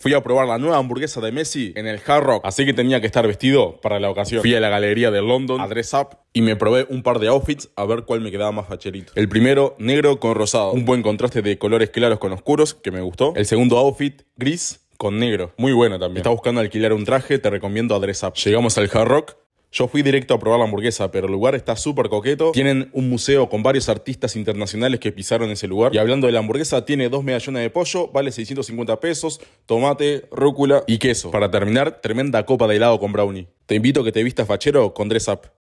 Fui a probar la nueva hamburguesa de Messi en el Hard Rock, así que tenía que estar vestido para la ocasión. Fui a la galería de London, a Dress Up, y me probé un par de outfits a ver cuál me quedaba más facherito. El primero, negro con rosado, un buen contraste de colores claros con oscuros, que me gustó. El segundo outfit, gris con negro, muy bueno también. Está buscando alquilar un traje, te recomiendo a Dress Up. Llegamos al Hard Rock yo fui directo a probar la hamburguesa, pero el lugar está súper coqueto. Tienen un museo con varios artistas internacionales que pisaron ese lugar. Y hablando de la hamburguesa, tiene dos medallones de pollo, vale 650 pesos, tomate, rúcula y queso. Para terminar, tremenda copa de helado con brownie. Te invito a que te vistas fachero con Dress Up.